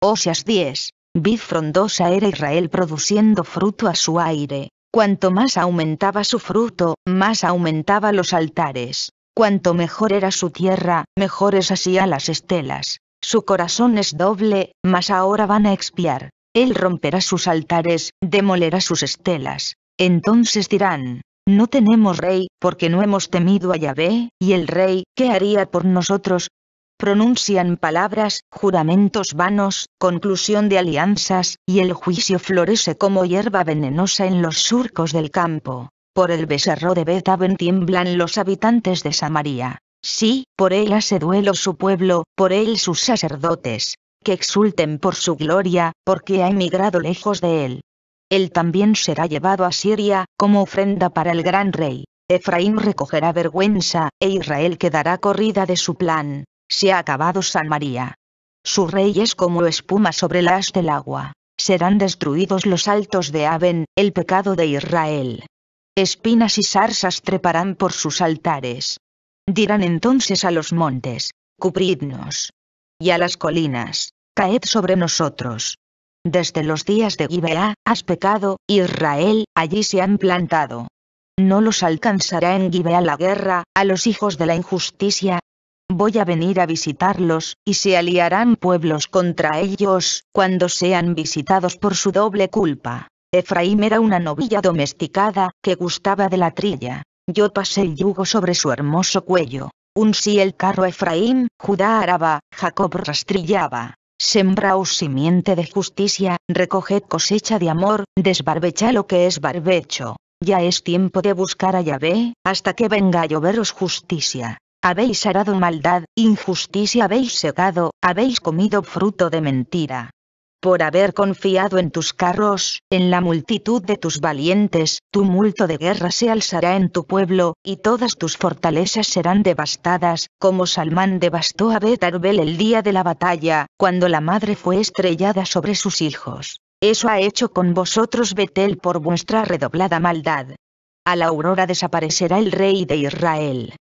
Oseas 10. Vid frondosa era Israel produciendo fruto a su aire. Cuanto más aumentaba su fruto, más aumentaba los altares. Cuanto mejor era su tierra, mejores hacía las estelas. Su corazón es doble, mas ahora van a expiar. Él romperá sus altares, demolerá sus estelas. Entonces dirán, no tenemos rey, porque no hemos temido a Yahvé, y el rey, ¿qué haría por nosotros? pronuncian palabras, juramentos vanos, conclusión de alianzas, y el juicio florece como hierba venenosa en los surcos del campo. Por el becerro de Betaben tiemblan los habitantes de Samaria. Sí, por él hace duelo su pueblo, por él sus sacerdotes. Que exulten por su gloria, porque ha emigrado lejos de él. Él también será llevado a Siria, como ofrenda para el gran rey. Efraín recogerá vergüenza, e Israel quedará corrida de su plan, se ha acabado San María. Su rey es como espuma sobre la haz del agua. Serán destruidos los altos de Aven, el pecado de Israel. Espinas y zarzas treparán por sus altares. Dirán entonces a los montes, cubridnos. Y a las colinas, caed sobre nosotros. Desde los días de Gibeá, has pecado, Israel, allí se han plantado. No los alcanzará en Gibeá la guerra, a los hijos de la injusticia, voy a venir a visitarlos, y se aliarán pueblos contra ellos, cuando sean visitados por su doble culpa. Efraín era una novilla domesticada, que gustaba de la trilla. Yo pasé el yugo sobre su hermoso cuello. Un sí el carro Efraín, Judá araba, Jacob rastrillaba. Sembraos simiente de justicia, recoged cosecha de amor, desbarbecha lo que es barbecho. Ya es tiempo de buscar a Yahvé, hasta que venga a lloveros justicia. Habéis arado maldad, injusticia habéis cegado, habéis comido fruto de mentira. Por haber confiado en tus carros, en la multitud de tus valientes, tumulto de guerra se alzará en tu pueblo, y todas tus fortalezas serán devastadas, como Salmán devastó a Betarbel el día de la batalla, cuando la madre fue estrellada sobre sus hijos. Eso ha hecho con vosotros Betel por vuestra redoblada maldad. A la aurora desaparecerá el rey de Israel.